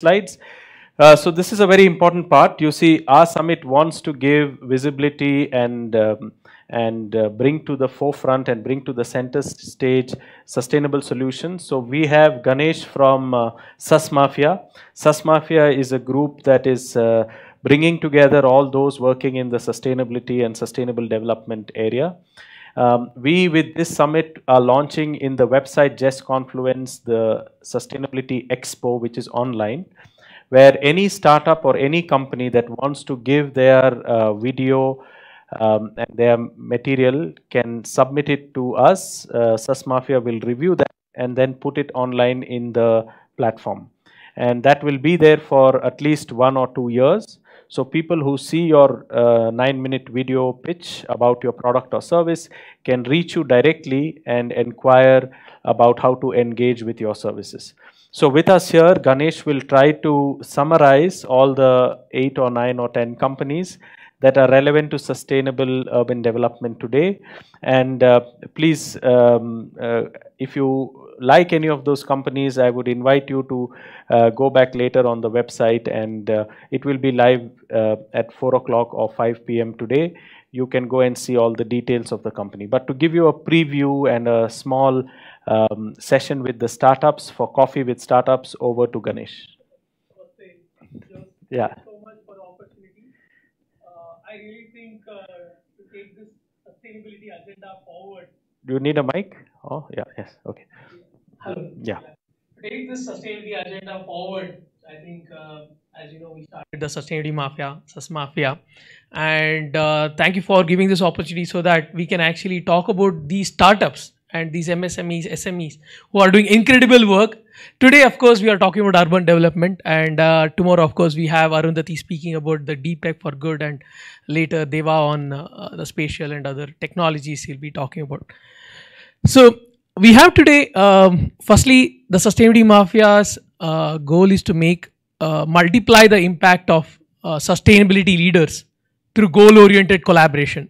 slides. Uh, so this is a very important part. You see, our summit wants to give visibility and um, and uh, bring to the forefront and bring to the center stage sustainable solutions. So we have Ganesh from uh, SAS Mafia. SAS Mafia is a group that is uh, bringing together all those working in the sustainability and sustainable development area. Um, we, with this summit, are launching in the website Just Confluence the Sustainability Expo, which is online, where any startup or any company that wants to give their uh, video um, and their material can submit it to us. Uh, Mafia will review that and then put it online in the platform. And that will be there for at least one or two years. So people who see your uh, nine minute video pitch about your product or service can reach you directly and inquire about how to engage with your services. So with us here, Ganesh will try to summarize all the eight or nine or 10 companies that are relevant to sustainable urban development today. And uh, please, um, uh, if you like any of those companies, I would invite you to uh, go back later on the website and uh, it will be live uh, at 4 o'clock or 5 p.m. today. You can go and see all the details of the company. But to give you a preview and a small um, session with the startups for Coffee with Startups, over to Ganesh. Yeah. So much for the opportunity. Uh, I really think uh, to take this sustainability agenda forward, do you need a mic? Oh, yeah, yes, okay. Hello. Uh, yeah. Take this sustainability agenda forward. I think, uh, as you know, we started the Sustainability Mafia, SUS Mafia. And uh, thank you for giving this opportunity so that we can actually talk about these startups and these MSMEs, SMEs who are doing incredible work. Today, of course, we are talking about urban development, and uh, tomorrow, of course, we have Arundhati speaking about the deep tech for good, and later Deva on uh, the spatial and other technologies he'll be talking about. So, we have today, um, firstly, the Sustainability Mafia's uh, goal is to make uh, multiply the impact of uh, sustainability leaders through goal-oriented collaboration.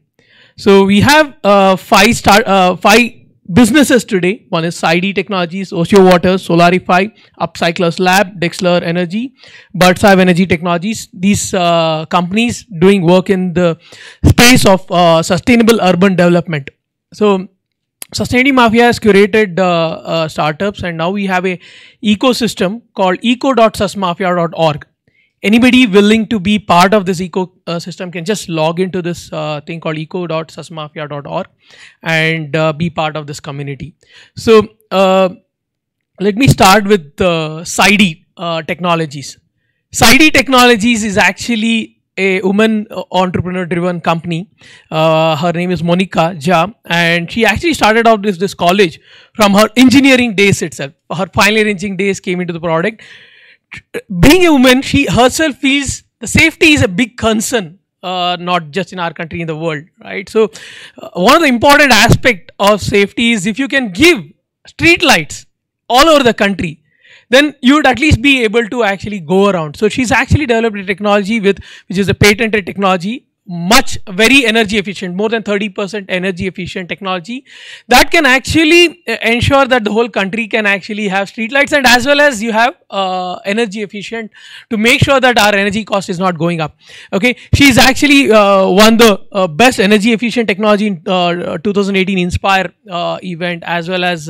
So we have uh, five star, uh, five businesses today. One is ID Technologies, Osio Water, Solarify, Upcyclers Lab, Dexler Energy, Birdseye Energy Technologies. These uh, companies doing work in the space of sustainable urban development. So Sustainability Mafia has curated uh, uh, startups and now we have a ecosystem called eco.susmafia.org. Anybody willing to be part of this ecosystem uh, can just log into this uh, thing called eco.susmafia.org and uh, be part of this community. So uh, let me start with uh, SIDE technologies. SIDE technologies is actually a woman uh, entrepreneur driven company. Uh, her name is Monica Jha, and she actually started out this, this college from her engineering days itself. Her final engineering days came into the product. Being a woman, she herself feels the safety is a big concern. Uh, not just in our country in the world right so uh, one of the important aspect of safety is if you can give street lights all over the country then you would at least be able to actually go around. So she's actually developed a technology with, which is a patented technology much very energy efficient more than 30% energy efficient technology that can actually uh, ensure that the whole country can actually have street lights and as well as you have uh, energy efficient to make sure that our energy cost is not going up okay she's actually uh, won the uh, best energy efficient technology in uh, 2018 inspire uh, event as well as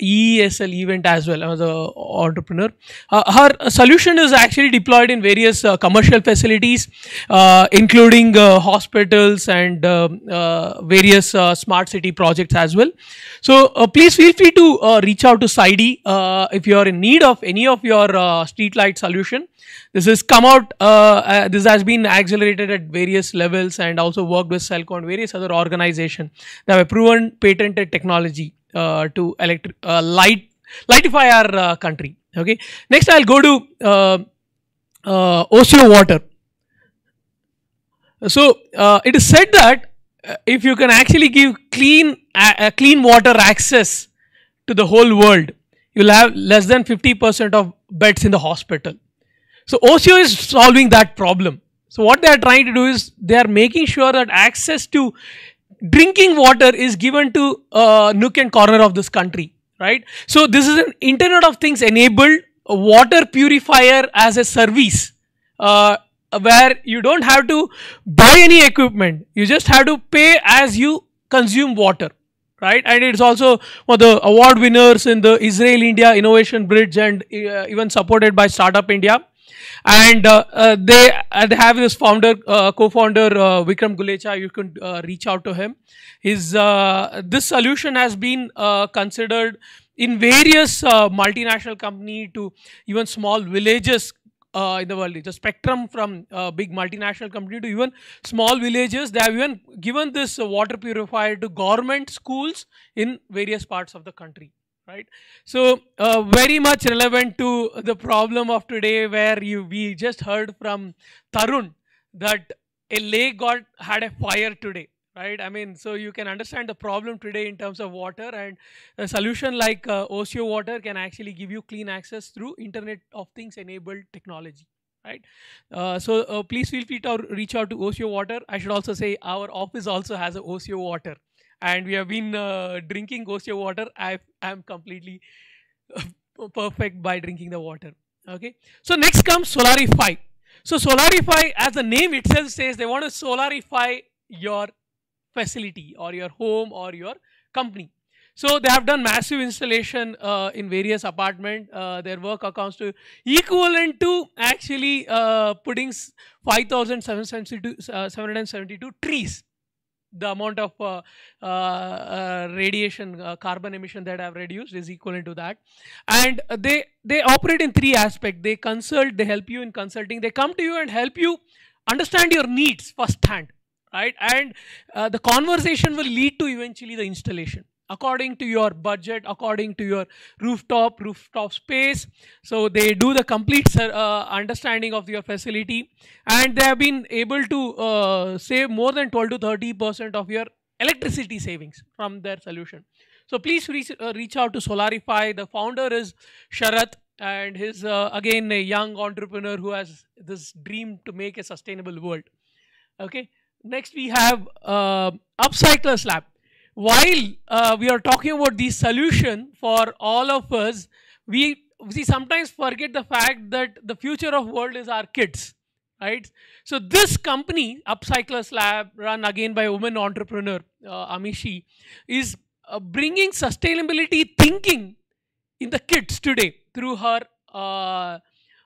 ESL event as well as an entrepreneur her solution is actually deployed in various commercial facilities including uh, hospitals and uh, uh, various smart city projects as well. So please feel free to reach out to SIDE if you are in need of any of your streetlight solution. This has come out, this has been accelerated at various levels and also worked with Celco and various other organizations They have proven patented technology to electric, light, lightify our country okay next i'll go to uh, uh, water so uh, it is said that uh, if you can actually give clean uh, uh, clean water access to the whole world, you'll have less than 50% of beds in the hospital. So OCO is solving that problem. So what they are trying to do is they are making sure that access to drinking water is given to uh, nook and corner of this country, right? So this is an Internet of Things enabled water purifier as a service. Uh, where you don't have to buy any equipment you just have to pay as you consume water right and it's also one of the award winners in the israel india innovation bridge and uh, even supported by startup india and uh, uh, they uh, they have this founder uh, co-founder uh, vikram gulecha you can reach out to him his this solution has been considered in various multinational company to even small villages uh, in the world. The spectrum from uh, big multinational company to even small villages. They have even given this uh, water purifier to government schools in various parts of the country. Right. So uh, very much relevant to the problem of today where you, we just heard from Tarun that a lake got had a fire today right i mean so you can understand the problem today in terms of water and a solution like uh, water can actually give you clean access through internet of things enabled technology right uh, so uh, please feel free to reach out to oco water i should also say our office also has a oco water and we have been uh, drinking oco water i am completely uh, perfect by drinking the water okay so next comes solarify so solarify as the name itself says they want to solarify your facility or your home or your company. So they have done massive installation uh, in various apartment. Uh, their work accounts to equivalent to actually uh, putting 5,772 uh, trees. The amount of uh, uh, radiation, carbon emission that I have reduced is equivalent to that. And they, they operate in three aspects. They consult, they help you in consulting. They come to you and help you understand your needs firsthand right? And uh, the conversation will lead to eventually the installation according to your budget, according to your rooftop, rooftop space. So they do the complete uh, understanding of your facility and they have been able to uh, save more than 12 to 30% of your electricity savings from their solution. So please reach, uh, reach out to Solarify. The founder is Sharath and he's uh, again a young entrepreneur who has this dream to make a sustainable world. Okay. Next, we have uh, Lab. While uh, we are talking about the solution for all of us, we see sometimes forget the fact that the future of world is our kids, right? So this company, Upcycler's Lab, run again by a woman entrepreneur uh, Amishi, is uh, bringing sustainability thinking in the kids today through her uh,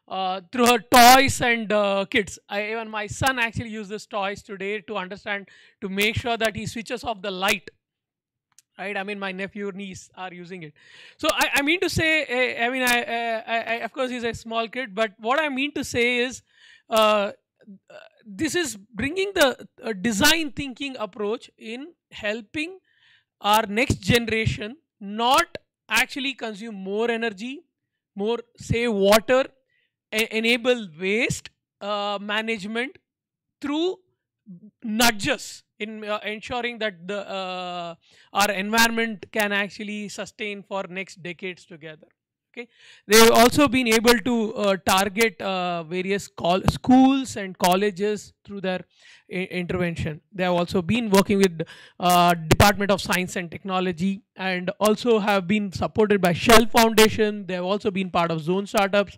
uh, through her toys and uh, kids. I, even my son actually uses toys today to understand, to make sure that he switches off the light. Right? I mean, my nephew, niece are using it. So I, I mean to say, I, eh, I mean, eh, I, I, of course, he's a small kid, but what I mean to say is, uh, this is bringing the uh, design thinking approach in helping our next generation not actually consume more energy, more, say, water, enable waste uh, management through nudges in uh, ensuring that the uh, our environment can actually sustain for next decades together Okay, they've also been able to uh, target uh, various schools and colleges through their intervention. They have also been working with uh, Department of Science and Technology and also have been supported by Shell Foundation. They have also been part of Zone Startups.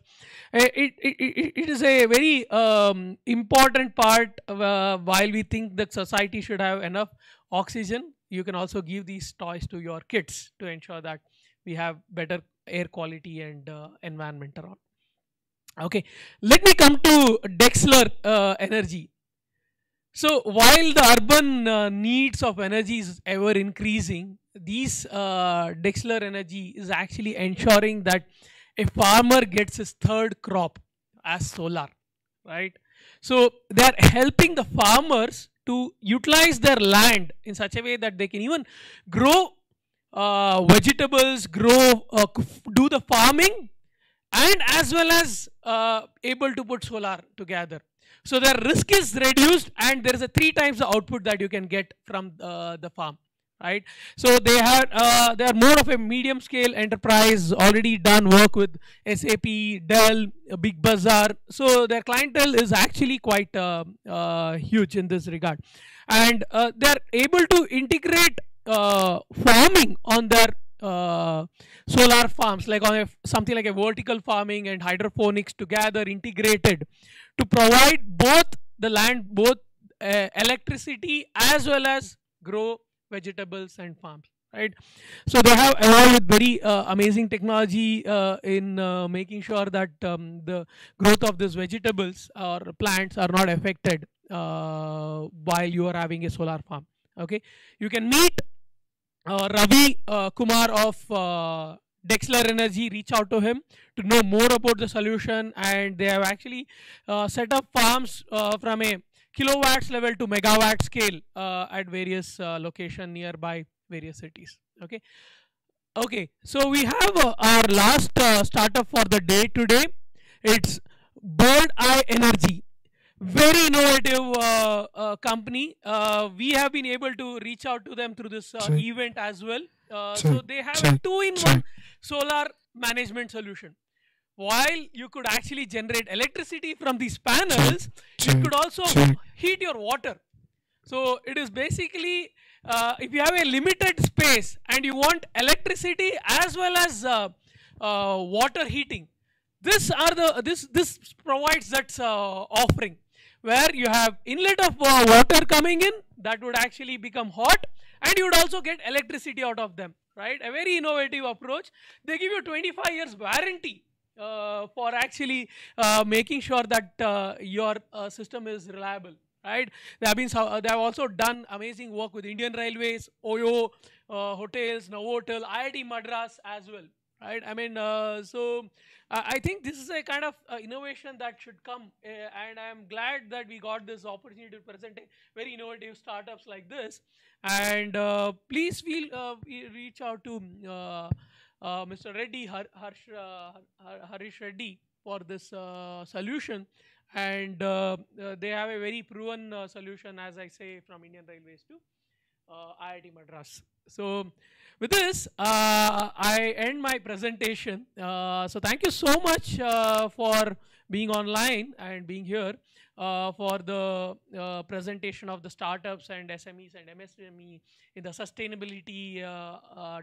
It, it, it is a very um, important part of, uh, while we think that society should have enough oxygen. You can also give these toys to your kids to ensure that we have better air quality and uh, environment around. Okay, let me come to Dexler uh, Energy. So while the urban uh, needs of energy is ever increasing, these uh, Dexler Energy is actually ensuring that a farmer gets his third crop as solar, right? So they're helping the farmers to utilize their land in such a way that they can even grow uh, vegetables, grow, uh, do the farming and as well as uh, able to put solar together. So their risk is reduced and there is a three times the output that you can get from uh, the farm, right? So they had uh, they are more of a medium scale enterprise already done work with SAP, Dell, uh, Big Bazaar. So their clientele is actually quite huge in this regard and they are able to integrate uh, farming on their uh, solar farms, like on a, something like a vertical farming and hydroponics together integrated to provide both the land, both uh, electricity as well as grow vegetables and farms. Right, so they have evolved with very uh, amazing technology uh, in uh, making sure that um, the growth of these vegetables or plants are not affected uh, while you are having a solar farm. Okay, you can meet uh, Ravi uh, Kumar of uh, Dexler Energy reached out to him to know more about the solution and they have actually uh, set up farms uh, from a kilowatts level to megawatt scale uh, at various location nearby various cities okay okay so we have our last startup for the day today it's bird eye energy very innovative uh, uh, company. Uh, we have been able to reach out to them through this uh, event as well. Uh, so they have a two-in-one solar management solution. While you could actually generate electricity from these panels, you could also heat your water. So it is basically uh, if you have a limited space and you want electricity as well as water heating, this are the this this provides that offering where you have inlet of water coming in that would actually become hot and you would also get electricity out of them right a very innovative approach they give you 25 years warranty uh, for actually uh, making sure that uh, your uh, system is reliable right they have been they have also done amazing work with indian railways oyo uh, hotels novotel iit madras as well right? I mean, uh, so I think this is a kind of uh, innovation that should come, eh, and I'm glad that we got this opportunity to present very innovative startups like this. And uh, please feel uh, reach out to uh, Mr. Reddy, Har Harsh, Har Harish Reddy for this solution. And they have a very proven solution, as I say, from Indian Railways too. Uh, IIT Madras. So with this, uh, I end my presentation. Uh, so thank you so much for being online and being here for the presentation of the startups and SMEs and MSME in the sustainability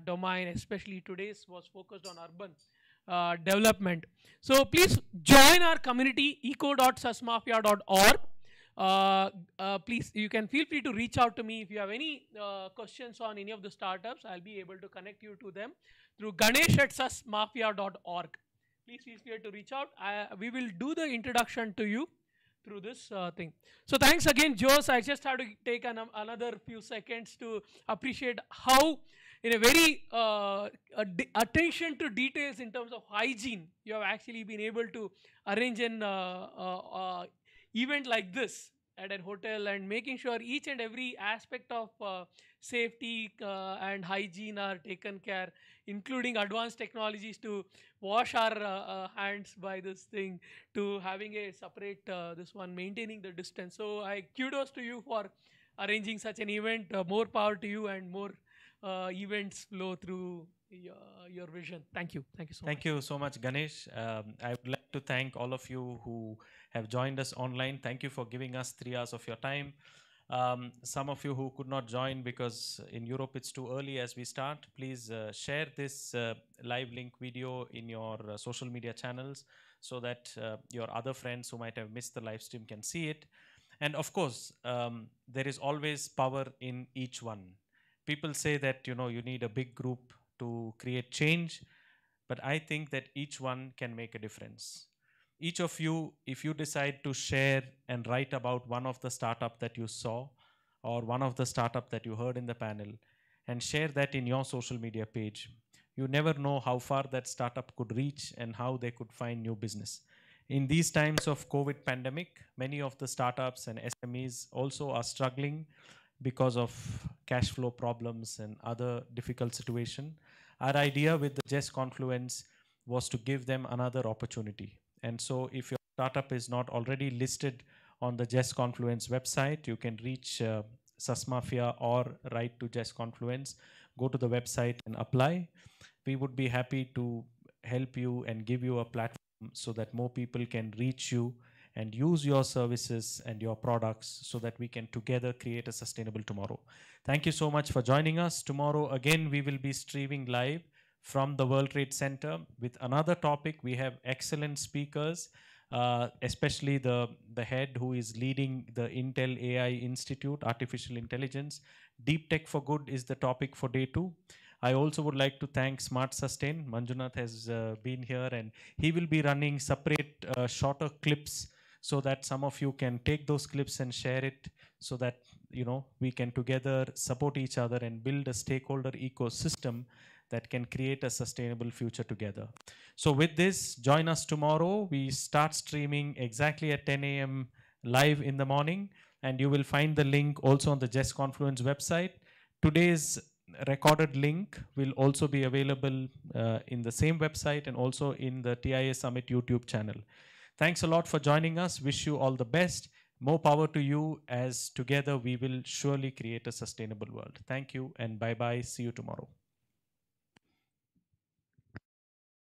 domain, especially today's was focused on urban. Uh, development. So please join our community eco.susmafia.org uh, uh, please, you can feel free to reach out to me if you have any uh, questions on any of the startups. I'll be able to connect you to them through ganesh at susmafia.org. Please feel free to reach out. I, we will do the introduction to you through this uh, thing. So thanks again, Jose. I just have to take an, um, another few seconds to appreciate how, in a very uh, attention to details in terms of hygiene, you have actually been able to arrange and uh, event like this at an hotel and making sure each and every aspect of uh, safety uh, and hygiene are taken care, including advanced technologies to wash our uh, uh hands by this thing, to having a separate uh, this one, maintaining the distance. So I kudos to you for arranging such an event. Uh, more power to you and more events flow through your, your, vision. Thank you. Thank you so Thank much. Thank you so much, Ganesh. Um, I would like to thank all of you who have joined us online. Thank you for giving us three hours of your time. Um, some of you who could not join because in Europe it's too early as we start, please uh, share this uh, live link video in your uh, social media channels so that uh, your other friends who might have missed the live stream can see it. And of course, um, there is always power in each one. People say that you know you need a big group to create change but I think that each one can make a difference. Each of you, if you decide to share and write about one of the startup that you saw or one of the startup that you heard in the panel and share that in your social media page, you never know how far that startup could reach and how they could find new business. In these times of COVID pandemic, many of the startups and SMEs also are struggling because of cash flow problems and other difficult situation. Our idea with the Jess Confluence was to give them another opportunity. And so if your startup is not already listed on the Jess Confluence website, you can reach uh, Mafia or write to Jess Confluence, go to the website and apply. We would be happy to help you and give you a platform so that more people can reach you and use your services and your products so that we can together create a sustainable tomorrow. Thank you so much for joining us. Tomorrow, again, we will be streaming live from the World Trade Center with another topic. We have excellent speakers. Uh, especially the, the head who is leading the Intel AI Institute, Artificial Intelligence. Deep Tech for Good is the topic for day two. I also would like to thank Smart Sustain. Manjunath has uh, been here and he will be running separate uh, shorter clips so that some of you can take those clips and share it so that you know we can together support each other and build a stakeholder ecosystem that can create a sustainable future together. So with this, join us tomorrow. We start streaming exactly at 10 a.m. live in the morning, and you will find the link also on the Just Confluence website. Today's recorded link will also be available uh, in the same website and also in the TIA Summit YouTube channel. Thanks a lot for joining us. Wish you all the best. More power to you as together we will surely create a sustainable world. Thank you and bye bye. See you tomorrow.